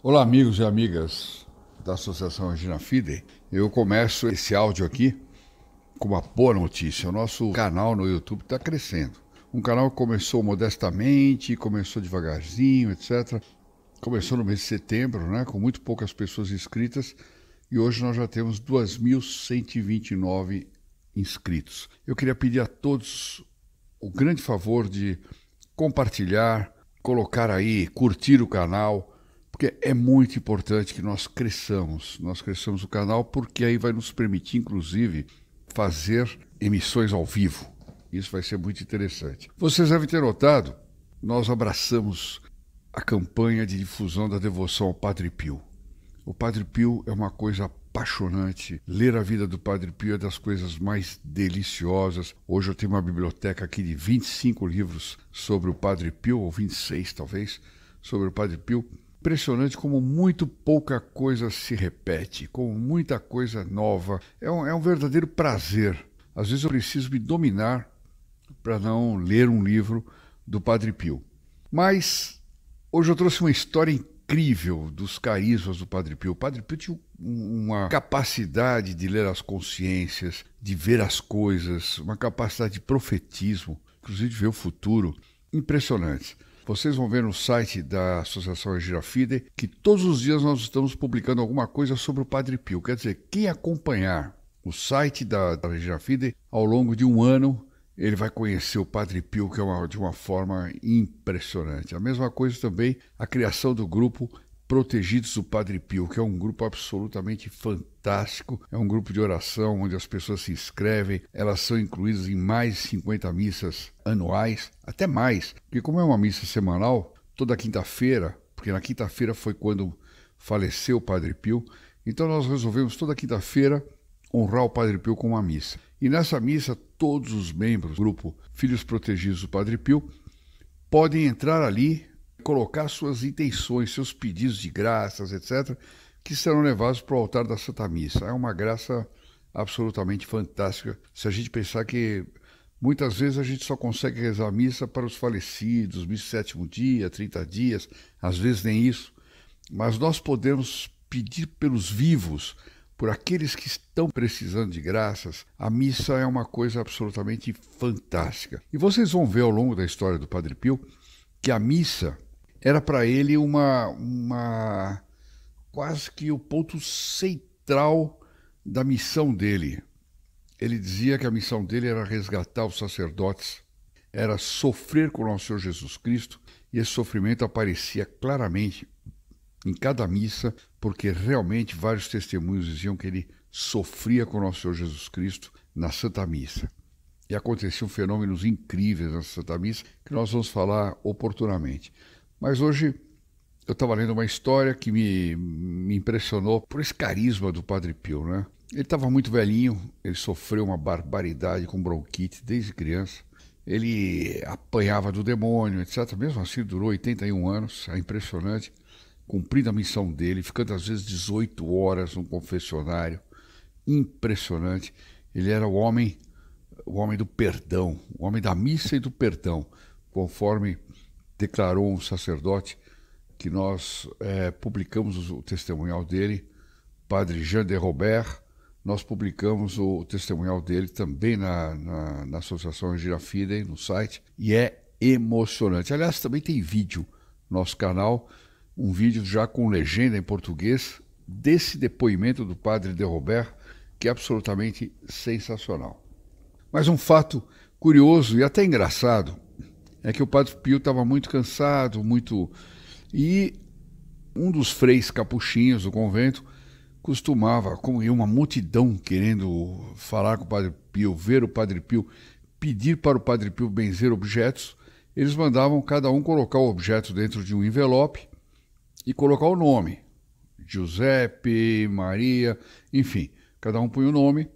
Olá, amigos e amigas da Associação Regina Fide. Eu começo esse áudio aqui com uma boa notícia. O nosso canal no YouTube está crescendo. Um canal que começou modestamente, começou devagarzinho, etc. Começou no mês de setembro, né, com muito poucas pessoas inscritas, e hoje nós já temos 2.129 inscritos. Eu queria pedir a todos o grande favor de compartilhar, colocar aí, curtir o canal porque é muito importante que nós cresçamos, nós cresçamos o canal, porque aí vai nos permitir, inclusive, fazer emissões ao vivo. Isso vai ser muito interessante. Vocês devem ter notado, nós abraçamos a campanha de difusão da devoção ao Padre Pio. O Padre Pio é uma coisa apaixonante. Ler a vida do Padre Pio é das coisas mais deliciosas. Hoje eu tenho uma biblioteca aqui de 25 livros sobre o Padre Pio, ou 26 talvez, sobre o Padre Pio Impressionante como muito pouca coisa se repete, como muita coisa nova. É um, é um verdadeiro prazer. Às vezes eu preciso me dominar para não ler um livro do Padre Pio. Mas hoje eu trouxe uma história incrível dos carismas do Padre Pio. O Padre Pio tinha uma capacidade de ler as consciências, de ver as coisas, uma capacidade de profetismo, inclusive de ver o futuro. Impressionante. Vocês vão ver no site da Associação Fide que todos os dias nós estamos publicando alguma coisa sobre o Padre Pio. Quer dizer, quem acompanhar o site da, da Fide ao longo de um ano, ele vai conhecer o Padre Pio que é uma, de uma forma impressionante. A mesma coisa também a criação do grupo Protegidos do Padre Pio, que é um grupo absolutamente fantástico. É um grupo de oração onde as pessoas se inscrevem, elas são incluídas em mais de 50 missas anuais, até mais, porque, como é uma missa semanal, toda quinta-feira, porque na quinta-feira foi quando faleceu o Padre Pio, então nós resolvemos toda quinta-feira honrar o Padre Pio com uma missa. E nessa missa, todos os membros do grupo Filhos Protegidos do Padre Pio podem entrar ali colocar suas intenções, seus pedidos de graças, etc., que serão levados para o altar da Santa Missa. É uma graça absolutamente fantástica se a gente pensar que muitas vezes a gente só consegue rezar a missa para os falecidos, missa sétimo dia, 30 dias, às vezes nem isso. Mas nós podemos pedir pelos vivos, por aqueles que estão precisando de graças, a missa é uma coisa absolutamente fantástica. E vocês vão ver ao longo da história do Padre Pio que a missa era para ele uma, uma quase que o ponto central da missão dele. Ele dizia que a missão dele era resgatar os sacerdotes, era sofrer com o nosso Senhor Jesus Cristo, e esse sofrimento aparecia claramente em cada missa, porque realmente vários testemunhos diziam que ele sofria com o nosso Senhor Jesus Cristo na Santa Missa. E aconteciam fenômenos incríveis na Santa Missa que nós vamos falar oportunamente. Mas hoje eu estava lendo uma história que me, me, impressionou por esse carisma do Padre Pio, né? Ele estava muito velhinho, ele sofreu uma barbaridade com bronquite desde criança. Ele apanhava do demônio, etc. Mesmo assim, durou 81 anos, é impressionante. Cumprindo a missão dele, ficando às vezes 18 horas no confessionário. Impressionante. Ele era o homem, o homem do perdão, o homem da missa e do perdão, conforme declarou um sacerdote que nós é, publicamos o testemunhal dele, Padre Jean de Robert. Nós publicamos o testemunhal dele também na, na, na Associação Girafidem, no site, e é emocionante. Aliás, também tem vídeo no nosso canal, um vídeo já com legenda em português desse depoimento do padre de Robert, que é absolutamente sensacional. Mas um fato curioso e até engraçado é que o Padre Pio estava muito cansado, muito. E um dos freis capuchinhos do convento costumava, como ia uma multidão querendo falar com o Padre Pio, ver o Padre Pio, pedir para o Padre Pio benzer objetos, eles mandavam cada um colocar o objeto dentro de um envelope e colocar o nome. Giuseppe, Maria, enfim, cada um punha o nome.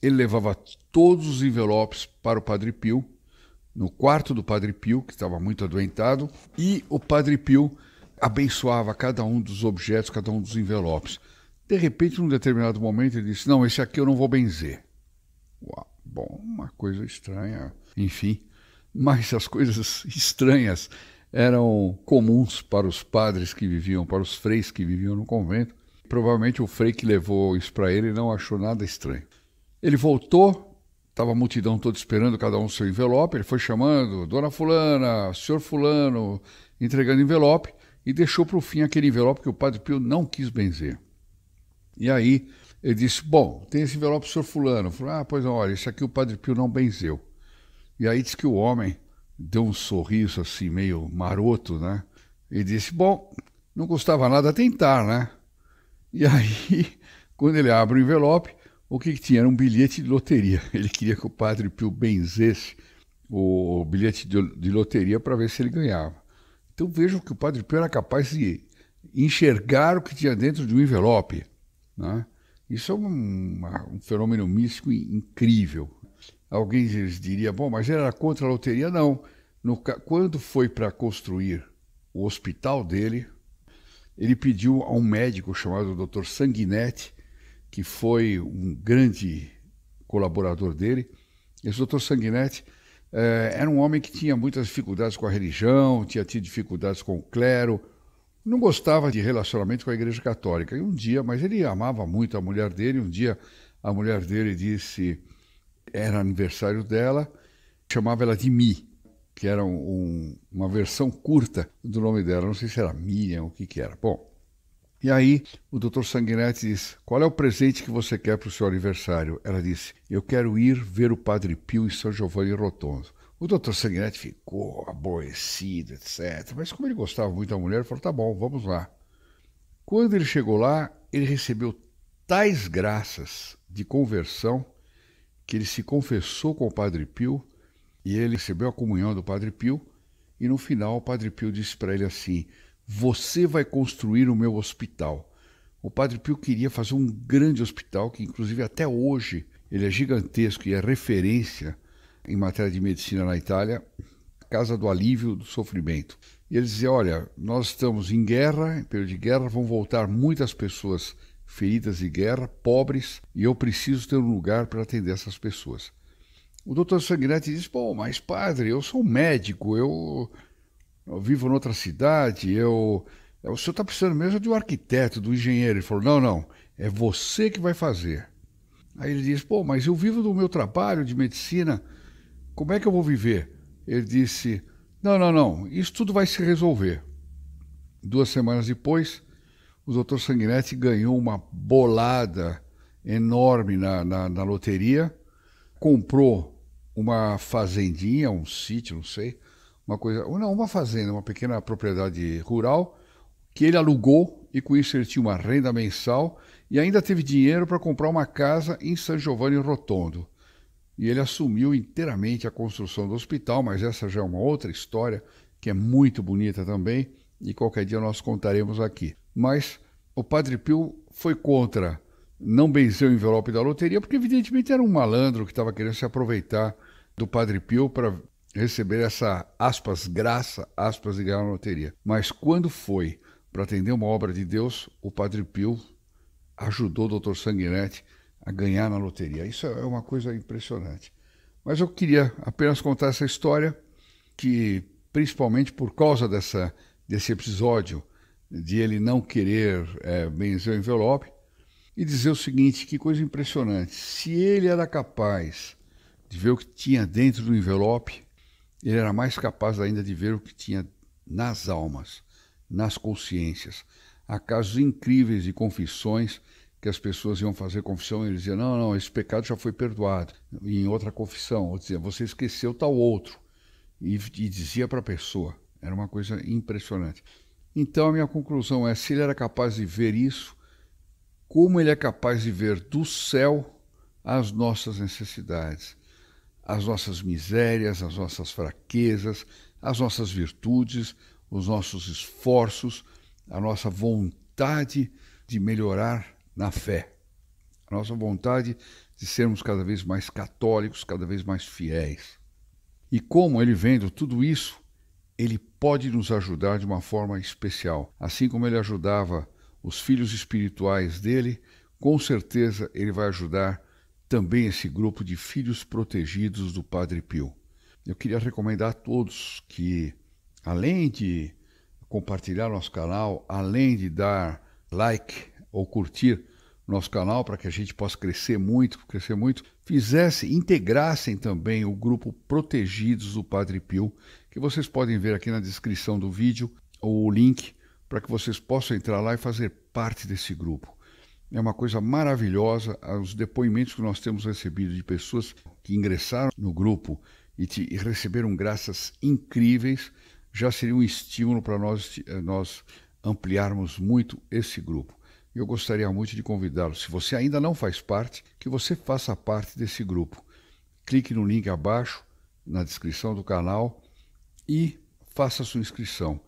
Ele levava todos os envelopes para o Padre Pio no quarto do Padre Pio, que estava muito adoentado, e o Padre Pio abençoava cada um dos objetos, cada um dos envelopes. De repente, num determinado momento, ele disse: Não, esse aqui eu não vou benzer. Uau, bom, uma coisa estranha. Enfim, mas as coisas estranhas eram comuns para os padres que viviam, para os freis que viviam no convento. Provavelmente o frei que levou isso para ele não achou nada estranho. Ele voltou Estava a multidão toda esperando, cada um seu envelope. Ele foi chamando, Dona Fulana, Senhor Fulano, entregando envelope e deixou para o fim aquele envelope que o Padre Pio não quis benzer. E aí ele disse: Bom, tem esse envelope, Senhor Fulano. ah, pois não, olha, esse aqui o Padre Pio não benzeu. E aí disse que o homem deu um sorriso assim, meio maroto, né? E disse: Bom, não custava nada tentar, né? E aí, quando ele abre o envelope, o que, que, tinha? Era um bilhete de loteria. Ele queria que o padre Pio benzesse o bilhete de, de loteria para ver se ele ganhava. Então vejam que o padre Pio era capaz de enxergar o que tinha dentro de um envelope. Né? Isso é um, um fenômeno místico incrível. Alguém diria, bom, mas ele era contra a loteria? Não. No, quando foi para construir o hospital dele, ele pediu a um médico chamado Dr. Sanguinetti que foi um grande colaborador dele. Esse doutor Sanguinetti eh, era um homem que tinha muitas dificuldades com a religião, tinha tido dificuldades com o clero, não gostava de relacionamento com a Igreja Católica. E um dia, mas ele amava muito a mulher dele, um dia a mulher dele disse, era aniversário dela, chamava ela de Mi, que era um, um, uma versão curta do nome dela, não sei se era Miriam ou o que, que era. Bom, e aí o Dr. Sanguinetti disse: Qual é o presente que você quer para o seu aniversário? Ela disse: Eu quero ir ver o Padre Pio em São Giovanni Rotondo. O Dr. Sanguinetti ficou aborrecido, etc. Mas como ele gostava muito da mulher, ele falou: Tá bom, vamos lá. Quando ele chegou lá, ele recebeu tais graças de conversão que ele se confessou com o Padre Pio e ele recebeu a comunhão do Padre Pio. E no final, o Padre Pio disse para ele assim: você vai construir o meu hospital. O Padre Pio queria fazer um grande hospital, que inclusive até hoje ele é gigantesco e é referência em matéria de medicina na Itália, Casa do Alívio do Sofrimento. E ele dizia: Olha, nós estamos em guerra, em período de guerra, vão voltar muitas pessoas feridas de guerra, pobres, e eu preciso ter um lugar para atender essas pessoas. O doutor Sanguinetti diz: Bom, mas padre, eu sou médico, eu eu vivo noutra cidade, eu. É, o senhor está precisando mesmo de um arquiteto, do um engenheiro. Ele falou: não, não, é você que vai fazer. Aí ele disse: pô, mas eu vivo do meu trabalho de medicina, como é que eu vou viver? Ele disse: não, não, não, isso tudo vai se resolver. Duas semanas depois, o doutor Sanguinetti ganhou uma bolada enorme na, na, na loteria, comprou uma fazendinha, um sítio, não sei, uma coisa, não, uma fazenda, uma pequena propriedade rural que ele alugou e com isso ele tinha uma renda mensal e ainda teve dinheiro para comprar uma casa em San Giovanni Rotondo. E ele assumiu inteiramente a construção do hospital, mas essa já é uma outra história que é muito bonita também e qualquer dia nós contaremos aqui. Mas o Padre Pio foi contra, não benzeu o envelope da loteria, porque evidentemente era um malandro que estava querendo se aproveitar do Padre Pio para receber essa, aspas, graça, aspas, de ganhar uma loteria. Mas quando foi para atender uma obra de Deus, o Padre Pio ajudou o Dr. Sanguinetti a ganhar na loteria. Isso é uma coisa impressionante. Mas eu queria apenas contar essa história que, principalmente por causa dessa, desse episódio de ele não querer é, benzer o envelope, e dizer o seguinte, que coisa impressionante. Se ele era capaz de ver o que tinha dentro do envelope, ele era mais capaz ainda de ver o que tinha nas almas, nas consciências. Há casos incríveis de confissões que as pessoas iam fazer confissão e ele dizia não, não, esse pecado já foi perdoado. E em outra confissão, ou dizia: você esqueceu tal outro. E, e dizia para a pessoa. Era uma coisa impressionante. Então a minha conclusão é: se ele era capaz de ver isso, como ele é capaz de ver do céu as nossas necessidades? as nossas misérias, as nossas fraquezas, as nossas virtudes, os nossos esforços, a nossa vontade de melhorar na fé, a nossa vontade de sermos cada vez mais católicos, cada vez mais fiéis. E como ele vendo tudo isso, ele pode nos ajudar de uma forma especial. Assim como ele ajudava os filhos espirituais dele, com certeza ele vai ajudar também esse grupo de filhos protegidos do Padre Pio. Eu queria recomendar a todos que, além de compartilhar nosso canal, além de dar like ou curtir nosso canal para que a gente possa crescer muito, crescer muito, fizessem, integrassem também o grupo Protegidos do Padre Pio, que vocês podem ver aqui na descrição do vídeo ou o link para que vocês possam entrar lá e fazer parte desse grupo. É uma coisa maravilhosa ah, os depoimentos que nós temos recebido de pessoas que ingressaram no grupo e, te, e receberam graças incríveis. Já seria um estímulo para nós, eh, nós ampliarmos muito esse grupo. Eu gostaria muito de convidá-lo, se você ainda não faz parte, que você faça parte desse grupo. Clique no link abaixo, na descrição do canal, e faça sua inscrição.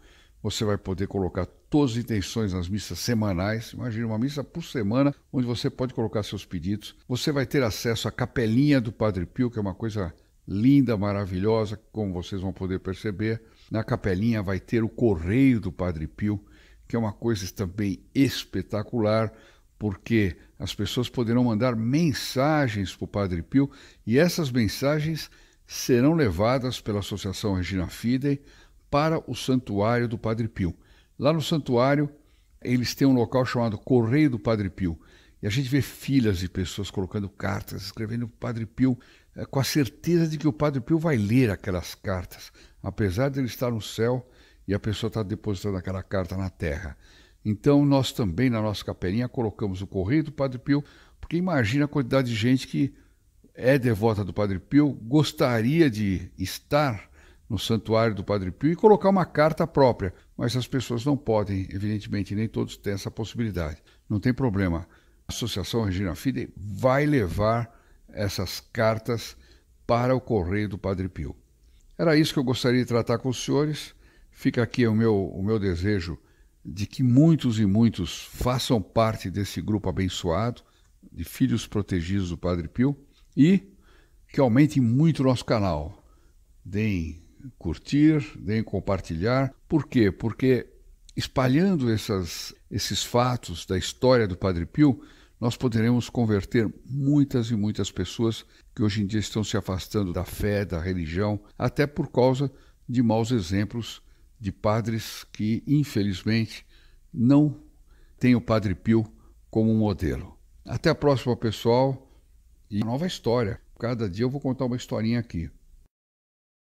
Você vai poder colocar todas as intenções nas missas semanais. Imagina uma missa por semana, onde você pode colocar seus pedidos. Você vai ter acesso à capelinha do Padre Pio, que é uma coisa linda, maravilhosa, como vocês vão poder perceber. Na capelinha vai ter o correio do Padre Pio, que é uma coisa também espetacular, porque as pessoas poderão mandar mensagens para o Padre Pio e essas mensagens serão levadas pela Associação Regina Fidei para o santuário do Padre Pio. Lá no santuário, eles têm um local chamado Correio do Padre Pio. E a gente vê filhas de pessoas colocando cartas, escrevendo para o Padre Pio, eh, com a certeza de que o Padre Pio vai ler aquelas cartas, apesar de ele estar no céu e a pessoa estar tá depositando aquela carta na terra. Então, nós também, na nossa capelinha, colocamos o Correio do Padre Pio, porque imagina a quantidade de gente que é devota do Padre Pio, gostaria de estar no santuário do Padre Pio e colocar uma carta própria, mas as pessoas não podem, evidentemente, nem todos têm essa possibilidade. Não tem problema. A Associação Regina Fide vai levar essas cartas para o correio do Padre Pio. Era isso que eu gostaria de tratar com os senhores. Fica aqui o meu, o meu desejo de que muitos e muitos façam parte desse grupo abençoado, de filhos protegidos do Padre Pio, e que aumente muito o nosso canal. Deem curtir, deem compartilhar. Por quê? Porque espalhando essas, esses fatos da história do Padre Pio, nós poderemos converter muitas e muitas pessoas que hoje em dia estão se afastando da fé, da religião, até por causa de maus exemplos de padres que, infelizmente, não têm o Padre Pio como um modelo. Até a próxima, pessoal, e nova história. Cada dia eu vou contar uma historinha aqui.